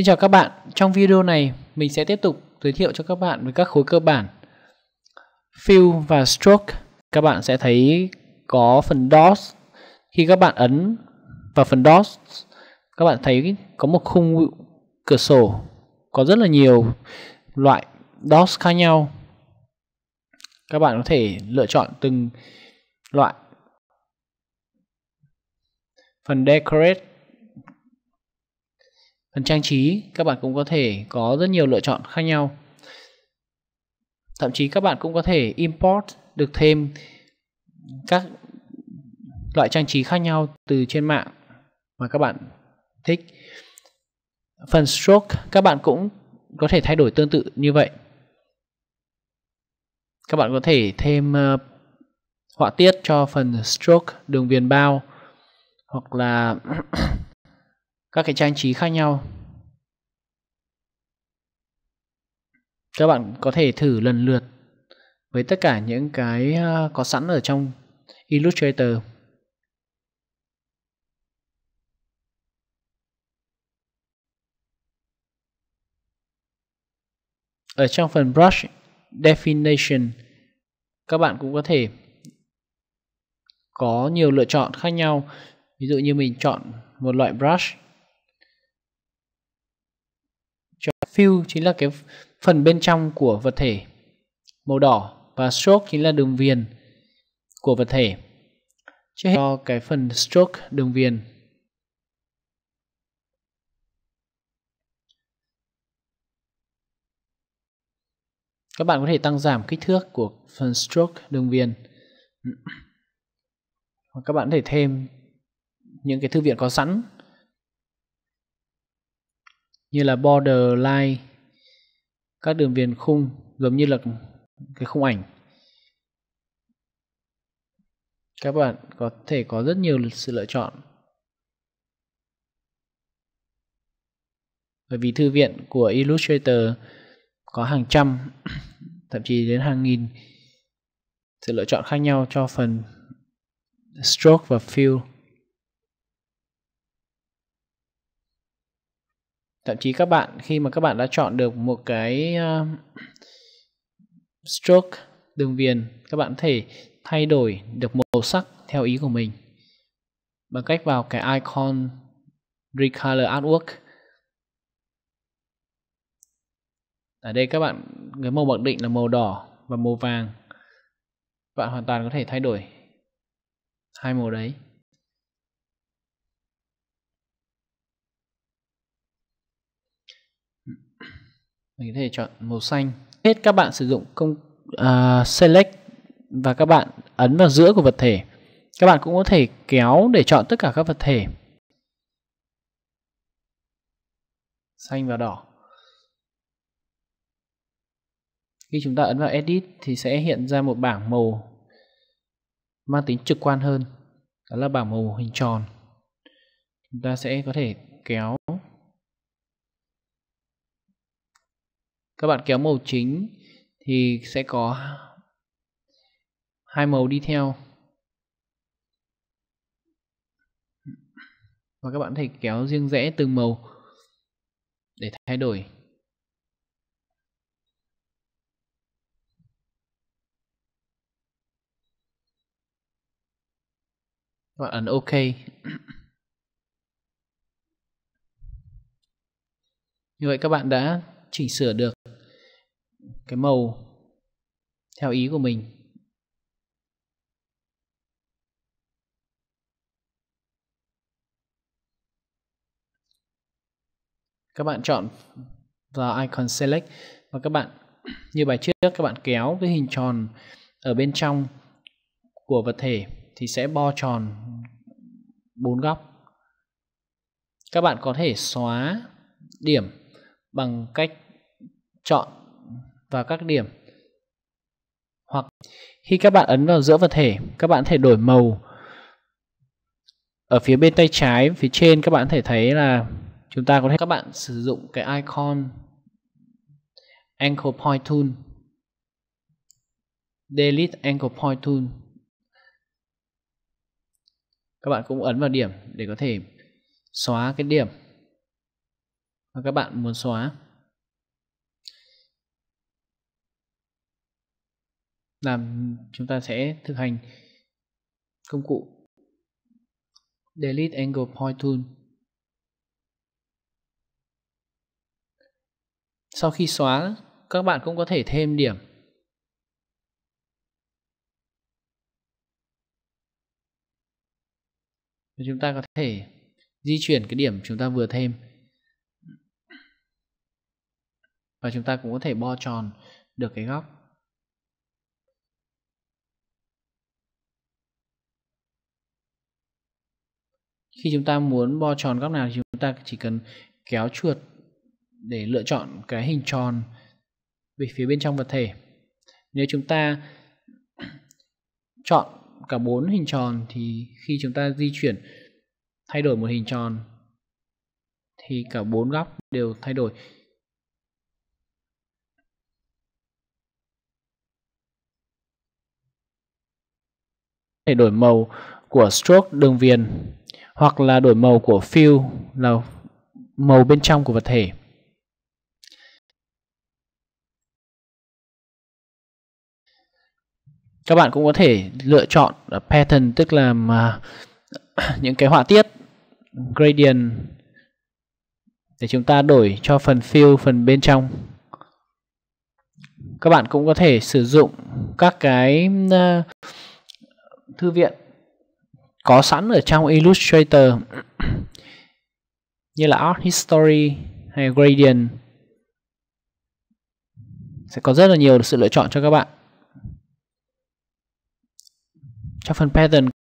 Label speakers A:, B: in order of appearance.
A: Xin chào các bạn, trong video này mình sẽ tiếp tục giới thiệu cho các bạn về các khối cơ bản Fill và Stroke Các bạn sẽ thấy có phần DOS Khi các bạn ấn vào phần DOS Các bạn thấy có một khung cửa sổ Có rất là nhiều loại DOS khác nhau Các bạn có thể lựa chọn từng loại Phần Decorate phần trang trí các bạn cũng có thể có rất nhiều lựa chọn khác nhau thậm chí các bạn cũng có thể import được thêm các loại trang trí khác nhau từ trên mạng mà các bạn thích phần stroke các bạn cũng có thể thay đổi tương tự như vậy các bạn có thể thêm uh, họa tiết cho phần stroke đường viền bao hoặc là các cái trang trí khác nhau các bạn có thể thử lần lượt với tất cả những cái ờ, có sẵn ở trong Illustrator ở trong phần brush definition các bạn cũng có thể có nhiều lựa chọn khác nhau ví dụ như mình chọn một loại brush cho Fill chính là cái phần bên trong của vật thể màu đỏ và stroke chính là đường viền của vật thể. Trước hết cho cái phần stroke đường viền. Các bạn có thể tăng giảm kích thước của phần stroke đường viền. Các bạn có thể thêm những cái thư viện có sẵn như là border line các đường viền khung giống như là cái khung ảnh các bạn có thể có rất nhiều sự lựa chọn bởi vì thư viện của Illustrator có hàng trăm thậm chí đến hàng nghìn sự lựa chọn khác nhau cho phần stroke và fill thậm chí các bạn khi mà các bạn đã chọn được một cái uh, stroke đường viền các bạn có thể thay đổi được màu sắc theo ý của mình bằng cách vào cái icon recolor artwork ở đây các bạn cái màu mặc định là màu đỏ và màu vàng bạn hoàn toàn có thể thay đổi hai màu đấy mình có thể chọn màu xanh hết các bạn sử dụng công uh, select và các bạn ấn vào giữa của vật thể các bạn cũng có thể kéo để chọn tất cả các vật thể xanh và đỏ khi chúng ta ấn vào edit thì sẽ hiện ra một bảng màu mang tính trực quan hơn đó là bảng màu hình tròn chúng ta sẽ có thể kéo các bạn kéo màu chính thì sẽ có hai màu đi theo và các bạn có thể kéo riêng rẽ từng màu để thay đổi các bạn ấn OK như vậy các bạn đã chỉnh sửa được cái màu theo ý của mình các bạn chọn vào icon select và các bạn như bài trước các bạn kéo cái hình tròn ở bên trong của vật thể thì sẽ bo tròn bốn góc các bạn có thể xóa điểm bằng cách chọn vào các điểm hoặc khi các bạn ấn vào giữa vật thể các bạn thể đổi màu ở phía bên tay trái phía trên các bạn thể thấy là chúng ta có thể các bạn sử dụng cái icon anchor point tool delete anchor point tool các bạn cũng ấn vào điểm để có thể xóa cái điểm mà các bạn muốn xóa làm chúng ta sẽ thực hành công cụ Delete Angle Point Tool. Sau khi xóa, các bạn cũng có thể thêm điểm. Và chúng ta có thể di chuyển cái điểm chúng ta vừa thêm. Và chúng ta cũng có thể bo tròn được cái góc. khi chúng ta muốn bo tròn góc nào thì chúng ta chỉ cần kéo chuột để lựa chọn cái hình tròn về phía bên trong vật thể nếu chúng ta chọn cả bốn hình tròn thì khi chúng ta di chuyển thay đổi một hình tròn thì cả bốn góc đều thay đổi Thay đổi màu của stroke đường viền hoặc là đổi màu của fill là màu bên trong của vật thể. Các bạn cũng có thể lựa chọn pattern tức là mà những cái họa tiết gradient để chúng ta đổi cho phần fill phần bên trong. Các bạn cũng có thể sử dụng các cái à, thư viện có sẵn ở trong Illustrator như là Art History hay Gradient sẽ có rất là nhiều sự lựa chọn cho các bạn trong phần pattern